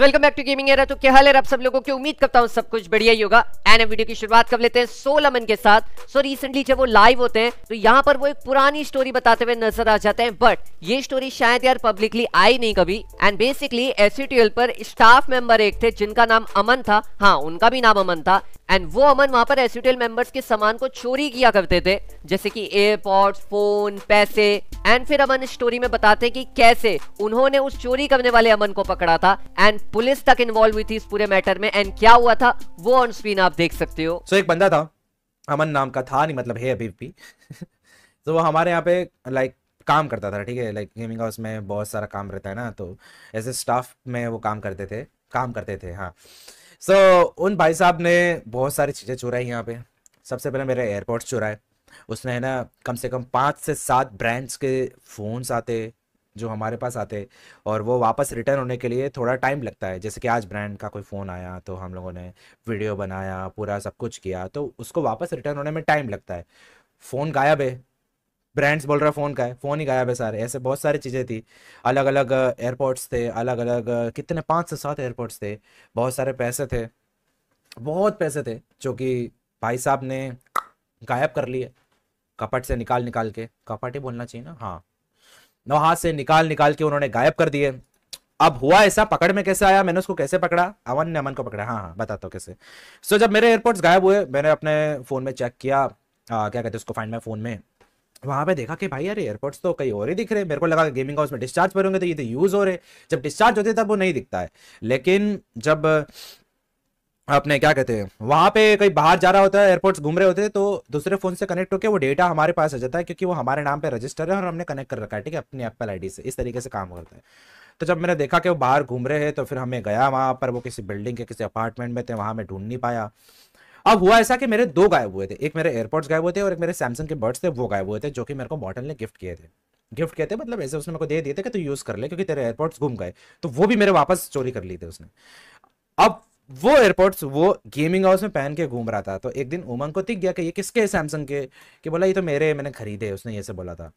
Welcome back to gaming era तो क्या हाल है आप सब लोगों की उम्मीद करता हूँ सब कुछ बढ़िया ही होगा एंड वीडियो की शुरुआत कर लेते हैं सोलमन के साथ सो रिसेंटली जब वो लाइव होते हैं तो यहाँ पर वो एक पुरानी स्टोरी बताते हुए नजर आ जाते हैं बट ये स्टोरी शायद यार पब्लिकली आई नहीं कभी एंड बेसिकली एस पर स्टाफ मेंबर एक थे जिनका नाम अमन था हाँ उनका भी नाम अमन था एंड वो अमन वहाँ पर एस मेंबर्स e के सामान को चोरी किया करते थे जैसे कि एयरपोर्ट फोन पैसे एंड फिर अमन स्टोरी में बताते हैं कि कैसे उन्होंने उस चोरी करने वाले अमन को पकड़ा था एंड पुलिस तक इन्वॉल्व हुई थी इस पूरे मैटर में एंड क्या हुआ था वो ऑन स्क्रीन आप देख सकते हो सो so, एक बंदा था अमन नाम का था नहीं मतलब है अभी भी तो वो हमारे यहाँ पे लाइक काम करता था ठीक है लाइक गेमिंग हाउस में बहुत सारा काम रहता है ना तो ऐसे स्टाफ में वो काम करते थे काम करते थे हाँ सो so, उन भाई साहब ने बहुत सारी चीज़ें चुराई यहाँ पे सबसे पहले मेरे एयरपोर्ट चुराए उसने है ना कम से कम पाँच से सात ब्रांड्स के फ़ोन्स आते जो हमारे पास आते और वो वापस रिटर्न होने के लिए थोड़ा टाइम लगता है जैसे कि आज ब्रांड का कोई फ़ोन आया तो हम लोगों ने वीडियो बनाया पूरा सब कुछ किया तो उसको वापस रिटर्न होने में टाइम लगता है फ़ोन गायब है ब्रांड्स बोल रहा फ़ोन का है फ़ोन ही गायब है सारे ऐसे बहुत सारी चीज़ें थी अलग अलग एयरपोर्ट्स थे अलग अलग कितने पाँच से सात एयरपोर्ट्स थे बहुत सारे पैसे थे बहुत पैसे थे जो कि भाई साहब ने गायब कर लिए कपट से निकाल निकाल के कपट ही बोलना चाहिए ना हाँ नौ हाथ से निकाल निकाल के उन्होंने गायब कर दिए अब हुआ ऐसा पकड़ में कैसे आया मैंने उसको कैसे पकड़ा अमन ने अमन को पकड़ा हाँ हाँ बताता हूँ कैसे सो so, जब मेरे एयरपोर्ट्स गायब हुए मैंने अपने फ़ोन में चेक किया आ, क्या कहते हैं उसको फाइंड माई फ़ोन में वहां पे देखा कि भाई यार एयरपोर्ट्स तो कई और ही दिख रहे मेरे को लगा गेमिंग हाउस में डिस्चार्ज पर होंगे तो ये तो यूज़ हो रहे जब डिस्चार्ज होते तब वो नहीं दिखता है लेकिन जब अपने क्या कहते हैं वहां पे कहीं बाहर जा रहा होता है एयरपोर्ट्स घूम रहे होते हैं तो दूसरे फोन से कनेक्ट होकर वो डेटा हमारे पास आ जाता है क्योंकि वो हमारे नाम पे रजिस्टर है और हमने कनेक्ट कर रखा है ठीक है अपनी एप्पल आईडी से इस तरीके से काम करता है तो जब मैंने देखा कि वो बाहर घूम रहे हैं तो फिर हमें गया वहाँ पर वो किसी बिल्डिंग के किसी अपार्टमेंट में थे वहाँ मैं ढूंढ नहीं पाया अब हुआ ऐसा कि मेरे दो गायब हुए थे एक मेरे एयरपोर्ट्स गायब हुए थे और एक मेरे सैमसंग के बर्ड्स थे वो गायब हुए थे जो कि मेरे को बॉटल ने गिफ्ट किए थे गिफ्ट किए थे मतलब ऐसे उसने मेरे को दे दिए थे कि तू यूज़ कर ले क्योंकि तेरे एयरपोर्ट्स घूम गए तो वो भी मेरे वापस चोरी कर ली थे उसने अब वो एयरपोर्ट्स वो गेमिंग हाउस में पहन के घूम रहा था तो एक दिन उमंग को दिख गया कि ये किसके है सैमसंग के कि बोला ये तो मेरे मैंने खरीदे उसने ये से बोला था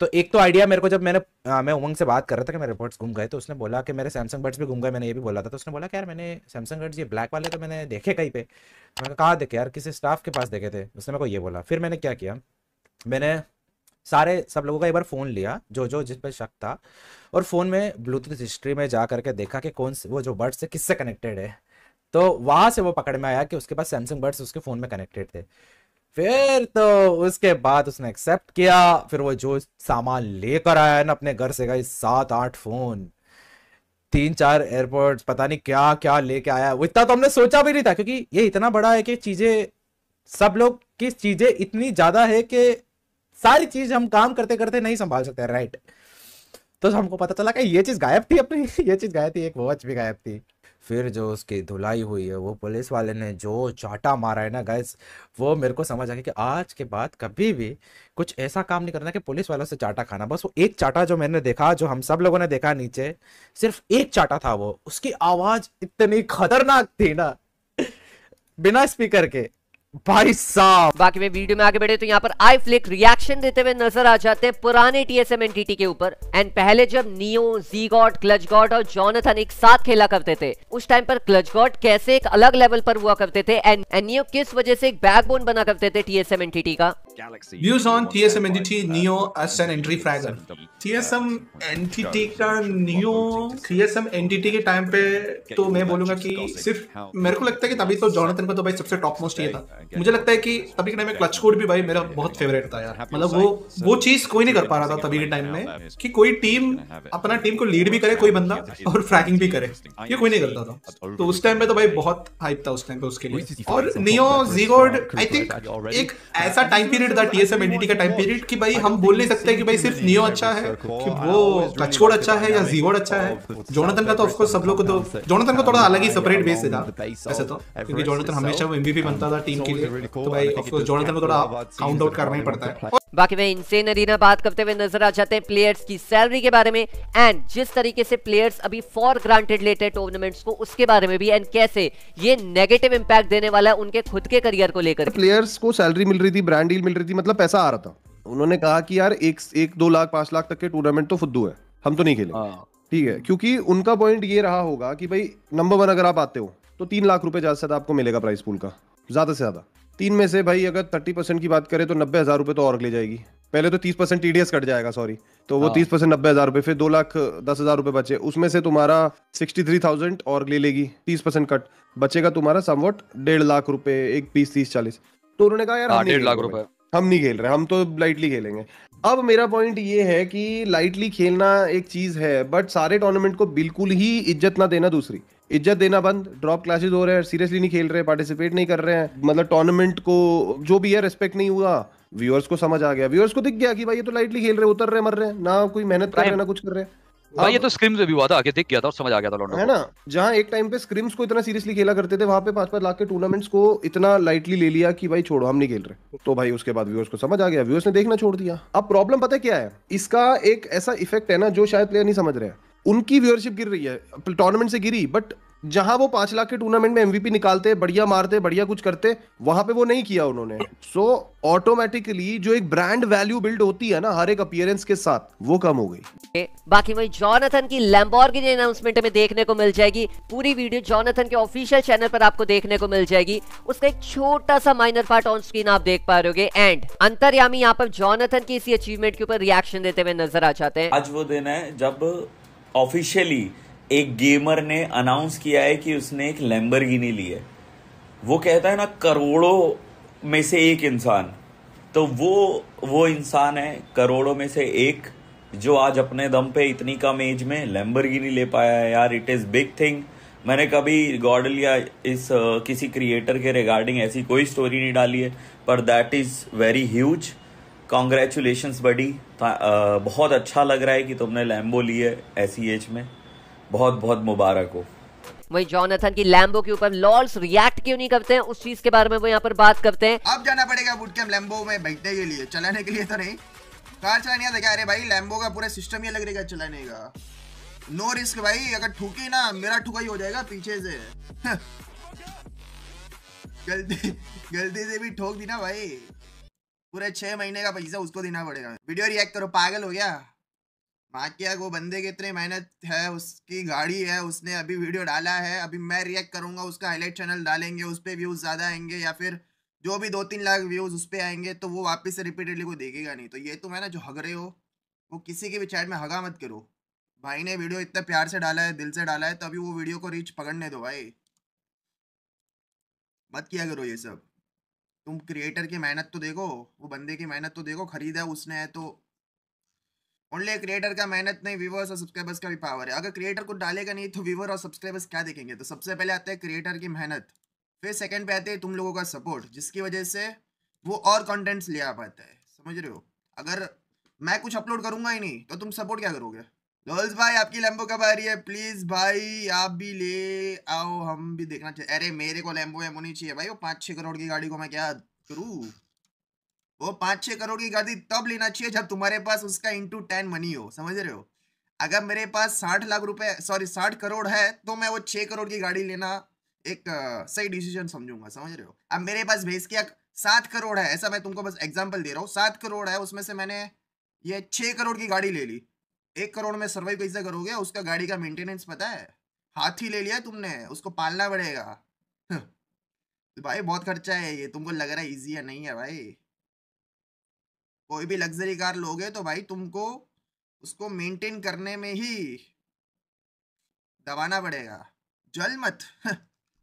तो एक तो आइडिया मेरे को जब मैंने आ, हाँ, मैं उमंग से बात कर रहा था कि मेरे एयरपोर्ट्स घूम गए तो उसने बोला कि मेरे सैमसंग बर्ड्स भी घूम गए मैंने ये भी बोला था तो उसने बोला कि यार मैंने सैमसंग बर्ड्स ये ब्लैक वाले तो मैंने देखे कहीं पे तो मैंने कहा देखे यार किसी स्टाफ के पास देखे थे उसने मेरे को ये बोला फिर मैंने क्या किया मैंने सारे सब लोगों का एक बार फ़ोन लिया जो जो जिस पर शक था और फ़ोन में ब्लूटूथ हिस्ट्री में जा करके देखा कि कौन से वो जो बर्ड्स है किससे कनेक्टेड है तो वहां से वो पकड़ में आया कि उसके पास सैमसंग बर्ड्स उसके फोन में कनेक्टेड थे फिर तो उसके बाद उसने एक्सेप्ट किया फिर वो जो सामान लेकर आया ना अपने घर से गई सात आठ फोन तीन चार एयरपोर्ट पता नहीं क्या क्या लेके आया इतना तो हमने सोचा भी नहीं था क्योंकि ये इतना बड़ा है कि चीजें सब लोग की चीजें इतनी ज्यादा है कि सारी चीज हम काम करते करते नहीं संभाल सकते राइट तो हमको पता चला कि ये चीज गायब थी अपनी ये चीज गायब थी एक वॉच भी गायब थी फिर जो उसकी धुलाई हुई है वो पुलिस वाले ने जो चाटा मारा है ना गैस वो मेरे को समझ आ गया कि आज के बाद कभी भी कुछ ऐसा काम नहीं करना कि पुलिस वालों से चाटा खाना बस वो एक चाटा जो मैंने देखा जो हम सब लोगों ने देखा नीचे सिर्फ एक चाटा था वो उसकी आवाज़ इतनी खतरनाक थी ना बिना स्पीकर के भाई साहब बाकी मैं वीडियो में आगे बढ़े तो यहाँ पर आई फ्लिक रिएक्शन देते हुए नजर आ जाते हैं पुराने टीएसएम एनटीटी के ऊपर एंड पहले जब Neyoo ji god clutch god और जॉनथन एक साथ खेला करते थे उस टाइम पर क्लच गॉड कैसे एक अलग लेवल पर हुआ करते थे एंड एंड नियो किस वजह से एक बैकबोन बना करते थे टीएसएम एनटीटी का Galaxy. Views on TSM entity Neo as entry fragger. TSM entity का Neo TSM entity के टाइम पे तो मैं बोलूंगा कि सिर्फ मेरे को लगता है कि तभी तो जॉनथन का तो भाई सबसे टॉप मोस्ट ये था मुझे लगता है कि तभी के टाइम में क्लच कोड भी भाई मेरा बहुत फेवरेट था यार मतलब वो वो चीज कोई नहीं कर पा रहा था तभी के टाइम में कि कोई टीम अपना टीम को लीड भी करे कोई बंदा और फ्रैकिंग भी करे ये कोई नहीं करता था तो उस टाइम पे तो भाई बहुत हाइप था उस टाइम पे उसके लिए और नियो जीगोड आई थिंक एक ऐसा टाइम पीरियड पीरियड था टीएसएम एनडीटी का टाइम पीरियड कि भाई हम बोल नहीं सकते कि भाई सिर्फ नियो अच्छा है कि वो टचकोड अच्छा है या जीवोड अच्छा है जोनाथन का तो ऑफकोर्स सब लोग को तो जोनाथन का थोड़ा अलग ही सेपरेट बेस था वैसे तो क्योंकि जोनाथन हमेशा वो एमवीपी बनता था टीम के लिए तो भाई ऑफकोर्स जोनाथन को थोड़ा काउंट आउट करना ही पड़ता है बाकी मैं इंसेन अरीना बात करते हुए नजर आ जाते हैं प्लेयर्स की सैलरी के बारे में एंड जिस तरीके से प्लेयर्स अभी फॉर ग्रांटेड लेते हैं टूर्नामेंट्स को उसके बारे में भी एंड कैसे ये नेगेटिव इंपैक्ट देने वाला है उनके खुद के करियर को लेकर प्लेयर्स को सैलरी मिल रही थी ब्रांड डील मिल रही थी मतलब पैसा आ रहा था उन्होंने कहा कि यार एक एक दो लाख पांच लाख तक के टूर्नामेंट तो फुद्दू है हम तो नहीं खेले हाँ। ठीक है क्योंकि उनका पॉइंट ये रहा होगा कि भाई नंबर वन अगर आप आते हो तो तीन लाख रुपए ज्यादा से ज्यादा आपको मिलेगा प्राइस पूल का ज्यादा से ज्यादा तीन में से भाई अगर थर्टी परसेंट की बात करें तो नब्बे हजार रुपए तो और ले जाएगी पहले तो तीस परसेंट टीडीएस कट जाएगा सॉरी तो वो हाँ। तीस परसेंट नब्बे हजार रुपये फिर दो लाख दस हजार रुपये बचे उसमें से तुम्हारा सिक्सटी थ्री थाउजेंड और ले लेगी तीस परसेंट कट बचेगा तुम्हारा समवट डेढ़ लाख रुपए एक बीस तीस चालीस तो उन्होंने कहा यार हाँ, डेढ़ लाख रुपए हम नहीं खेल रहे हम तो लाइटली खेलेंगे अब मेरा पॉइंट ये है कि लाइटली खेलना एक चीज है बट सारे टूर्नामेंट को बिल्कुल ही इज्जत ना देना दूसरी इज्जत देना बंद ड्रॉप क्लासेस हो रहे हैं सीरियसली नहीं खेल रहे पार्टिसिपेट नहीं कर रहे हैं मतलब टूर्नामेंट को जो भी है रेस्पेक्ट नहीं हुआ व्यूअर्स को समझ आ गया व्यूअर्स को दिख गया कि भाई ये तो लाइटली खेल रहे उतर रहे मर रहे ना कोई मेहनत कर रहे ना कुछ कर रहे हैं भाई ये तो स्क्रिम्स में भी हुआ था आगे दिख गया था और समझ आ गया था लोगों है ना जहाँ एक टाइम पे स्क्रिम्स को इतना सीरियसली खेला करते थे वहां पे पांच पांच लाख के टूर्नामेंट्स को इतना लाइटली ले लिया कि भाई छोड़ो हम नहीं खेल रहे तो भाई उसके बाद व्यूअर्स को समझ आ गया व्यूअर्स ने देखना छोड़ दिया अब प्रॉब्लम पता क्या है इसका एक ऐसा इफेक्ट है ना जो शायद प्लेयर नहीं समझ रहे हैं उनकी व्यूअरशिप गिर रही है टूर्नामेंट से गिरी बट जहां वो पांच लाख के टूर्नामेंट में एमवीपी निकालते बढ़िया मारते बढ़िया कुछ करते वहां पे वो नहीं किया उन्होंने सो so, ऑटोमेटिकली जो एक ब्रांड वैल्यू बिल्ड होती है ना हर एक अपियरेंस के साथ वो कम हो गई बाकी वही जॉनथन की लैम्बोर्गिन अनाउंसमेंट में देखने को मिल जाएगी पूरी वीडियो जॉनथन के ऑफिशियल चैनल पर आपको देखने को मिल जाएगी उसका एक छोटा सा माइनर पार्ट ऑन स्क्रीन आप देख पा रहे एंड अंतरयामी यहाँ पर जॉनथन की इसी अचीवमेंट के ऊपर रिएक्शन देते हुए नजर आ जाते हैं आज वो दिन है जब ऑफिशियली एक गेमर ने अनाउंस किया है कि उसने एक लैम्बरगिनी ली है वो कहता है ना करोड़ों में से एक इंसान तो वो वो इंसान है करोड़ों में से एक जो आज अपने दम पे इतनी कम एज में लैम्बरगिनी ले पाया है यार इट इज़ बिग थिंग मैंने कभी गॉडल या इस uh, किसी क्रिएटर के रिगार्डिंग ऐसी कोई स्टोरी नहीं डाली है पर that is very huge congratulation buddy बहुत अच्छा लग रहा है कि तुमने लैम्बो लिए है एस e में बहुत बहुत मुबारक हो वही जॉनथन की लैम्बो के ऊपर लॉल्स रिएक्ट क्यों नहीं करते हैं उस चीज के बारे में वो यहाँ पर बात करते हैं अब जाना पड़ेगा बुट कैम लैम्बो में बैठने के लिए चलाने के लिए तो नहीं कार चलाने का देखा अरे भाई लैम्बो का पूरा सिस्टम ही लग रहेगा चलाने का नो रिस्क भाई अगर ठुकी ना मेरा ठुका ही हो जाएगा पीछे से गलती गलती से भी ठोक दी ना भाई पूरे छह महीने का पैसा उसको देना पड़ेगा वीडियो रिएक्ट करो पागल हो गया माकिया को बंदे के इतने मेहनत है उसकी गाड़ी है उसने अभी वीडियो डाला है अभी मैं रिएक्ट करूंगा उसका हाईलाइट चैनल डालेंगे उस पर व्यूज़ ज़्यादा आएंगे या फिर जो भी दो तीन लाख व्यूज़ उस पर आएंगे तो वो वापस से रिपीटेडली को देखेगा नहीं तो ये तुम है ना जो हग रहे हो वो किसी के भी चैट में हगा मत करो भाई ने वीडियो इतना प्यार से डाला है दिल से डाला है तो अभी वो वीडियो को रीच पकड़ने दो भाई मत किया करो ये सब तुम क्रिएटर की मेहनत तो देखो वो बंदे की मेहनत तो देखो खरीदा उसने है तो ओनली क्रिएटर का मेहनत नहीं व्यूवर्स और सब्सक्राइबर्स का भी पावर है अगर क्रिएटर कुछ डालेगा नहीं तो व्यूवर और सब्सक्राइबर्स क्या देखेंगे तो सबसे पहले आता है क्रिएटर की मेहनत फिर सेकंड पे आते हैं तुम लोगों का सपोर्ट जिसकी वजह से वो और कंटेंट्स ले आ पाता है समझ रहे हो अगर मैं कुछ अपलोड करूंगा ही नहीं तो तुम सपोर्ट क्या करोगे लोल्स भाई आपकी लैम्बो कब आ रही है प्लीज भाई आप भी ले आओ हम भी देखना चाहिए अरे मेरे को लैम्बो एमो नहीं चाहिए भाई वो पाँच छः करोड़ की गाड़ी को मैं क्या करूँ वो पाँच छः करोड़ की गाड़ी तब लेना चाहिए जब तुम्हारे पास उसका इंटू टेन मनी हो समझ रहे हो अगर मेरे पास साठ लाख रुपए सॉरी साठ करोड़ है तो मैं वो छः करोड़ की गाड़ी लेना एक आ, सही डिसीजन समझूंगा समझ रहे हो अब मेरे पास भेज के सात करोड़ है ऐसा मैं तुमको बस एग्जाम्पल दे रहा हूँ सात करोड़ है उसमें से मैंने ये छः करोड़ की गाड़ी ले ली एक करोड़ में सर्वाइव कैसे करोगे उसका गाड़ी का मेंटेनेंस पता है हाथी ले लिया तुमने उसको पालना पड़ेगा हाँ। तो भाई बहुत खर्चा है ये तुमको लग रहा है इजी है नहीं है भाई कोई भी लग्जरी कार लोगे तो भाई तुमको उसको मेंटेन करने में ही दबाना पड़ेगा जल मत हाँ।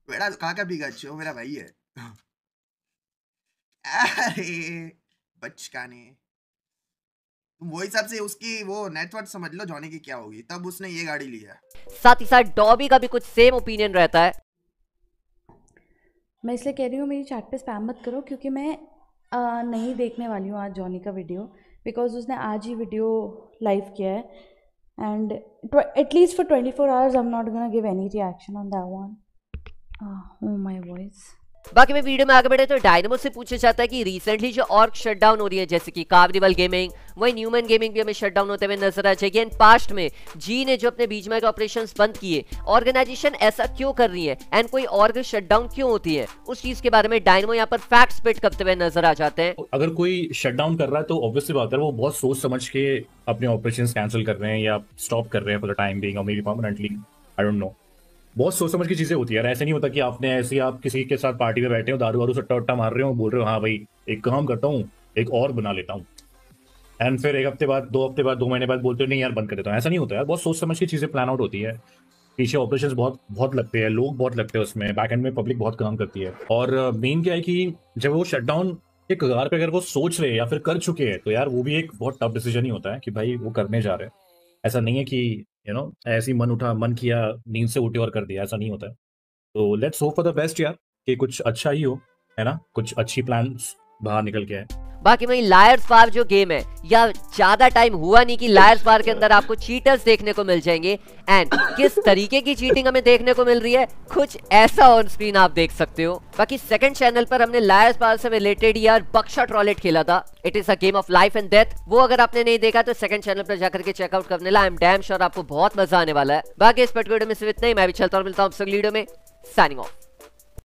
बेड़ा कहा का बिगा मेरा भाई है हाँ। अरे बचकाने वो हिसाब से उसकी वो नेटवर्क समझ लो जॉनी की क्या होगी तब उसने ये गाड़ी ली है साथ ही साथ डॉबी का भी कुछ सेम ओपिनियन रहता है मैं इसलिए कह रही हूँ मेरी चैट पे स्पैम मत करो क्योंकि मैं आ, नहीं देखने वाली हूँ आज जॉनी का वीडियो बिकॉज उसने आज ही वीडियो लाइव किया है and at least for twenty four hours I am not gonna give any reaction on that one my voice बाकी मैं वीडियो में आगे बढ़े तो डायनमो से पूछा जाता है कि रिसेंटली जो और शट डाउन हो रही है जैसे कि कार्निवल गेमिंग वही न्यूमन गेमिंग भी हमें शट डाउन होते हुए नजर आ जाएगी एंड पास्ट में जी ने जो अपने बीच में ऑपरेशन बंद किए ऑर्गेनाइजेशन ऐसा क्यों कर रही है एंड कोई और शट डाउन क्यों होती है उस चीज के बारे में डायनमो यहाँ पर फैक्ट स्पिट करते हुए नजर आ जाते हैं अगर कोई शट डाउन कर रहा है तो ऑब्वियसली बात है वो बहुत सोच समझ के अपने ऑपरेशन कैंसिल कर रहे हैं या स्टॉप कर रहे हैं फॉर द टाइम बीइंग और maybe permanently I don't know बहुत सोच समझ की चीजें होती है ऐसे नहीं होता कि आपने ऐसे आप किसी के साथ पार्टी में बैठे हो दारू वारू सट्टा उट्टा मार रहे हो बोल रहे हो हाँ भाई एक काम करता हूँ एक और बना लेता हूँ एंड फिर एक हफ्ते बाद दो हफ्ते बाद दो महीने बाद बोलते हो नहीं यार बंद कर देता हूँ ऐसा नहीं होता यार बहुत सोच समझ की चीजें प्लान आउट होती है पीछे ऑपरेशन बहुत बहुत लगते हैं लोग बहुत लगते हैं उसमें बैक एंड में पब्लिक बहुत काम करती है और मेन क्या है कि जब वो शटडाउन के कगार पे अगर वो सोच रहे हैं या फिर कर चुके हैं तो यार वो भी एक बहुत टफ डिसीजन ही होता है कि भाई वो करने जा रहे हैं ऐसा नहीं है कि यू नो ऐसे ही मन उठा मन किया नींद से उठे और कर दिया ऐसा नहीं होता है तो let's hope for the best यार कि कुछ अच्छा ही हो है ना कुछ अच्छी प्लान्स बाहर निकल के आए बाकी वही लायर्स पार जो गेम है या ज्यादा टाइम हुआ नहीं कि लायर्स पार के अंदर आपको चीटर्स देखने को मिल जाएंगे एंड किस तरीके की चीटिंग हमें देखने को मिल रही है कुछ ऐसा ऑन स्क्रीन आप देख सकते हो बाकी सेकंड चैनल पर हमने लायर्स पार से रिलेटेड यार बक्शा ट्रॉलेट खेला था it is a game of life and death वो अगर आपने नहीं देखा तो सेकंड चैनल पर जाकर के चेकआउट करने ला आई एम डैम श्योर आपको बहुत मजा आने वाला है बाकी इस पर्टिकुलर में सिर्फ इतना ही मैं भी चलता हूँ मिलता हूँ में साइनिंग ऑफ